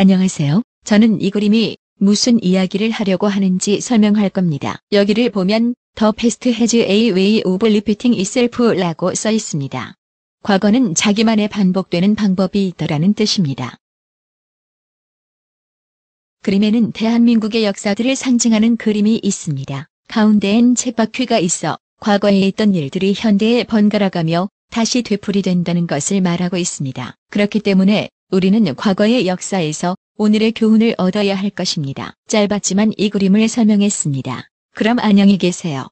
안녕하세요. 저는 이 그림이 무슨 이야기를 하려고 하는지 설명할 겁니다. 여기를 보면 더 패스트 해즈 a way of repeating itself라고 써 있습니다. 과거는 자기만의 반복되는 방법이 있더라는 뜻입니다. 그림에는 대한민국의 역사들을 상징하는 그림이 있습니다. 가운데엔 챗바퀴가 있어 과거에 있던 일들이 현대에 번갈아가며 다시 되풀이된다는 것을 말하고 있습니다. 그렇기 때문에 우리는 과거의 역사에서 오늘의 교훈을 얻어야 할 것입니다. 짧았지만 이 그림을 설명했습니다. 그럼 안녕히 계세요.